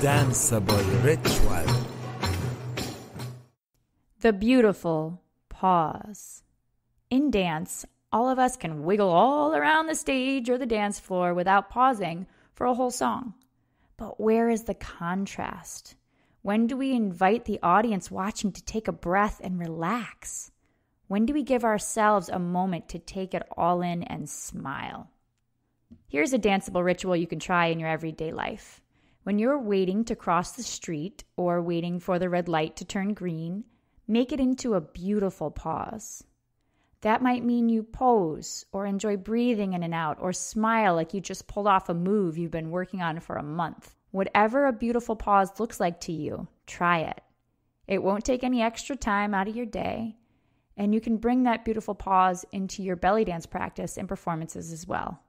danceable ritual. The beautiful pause. In dance, all of us can wiggle all around the stage or the dance floor without pausing for a whole song. But where is the contrast? When do we invite the audience watching to take a breath and relax? When do we give ourselves a moment to take it all in and smile? Here's a danceable ritual you can try in your everyday life. When you're waiting to cross the street or waiting for the red light to turn green, make it into a beautiful pause. That might mean you pose or enjoy breathing in and out or smile like you just pulled off a move you've been working on for a month. Whatever a beautiful pause looks like to you, try it. It won't take any extra time out of your day, and you can bring that beautiful pause into your belly dance practice and performances as well.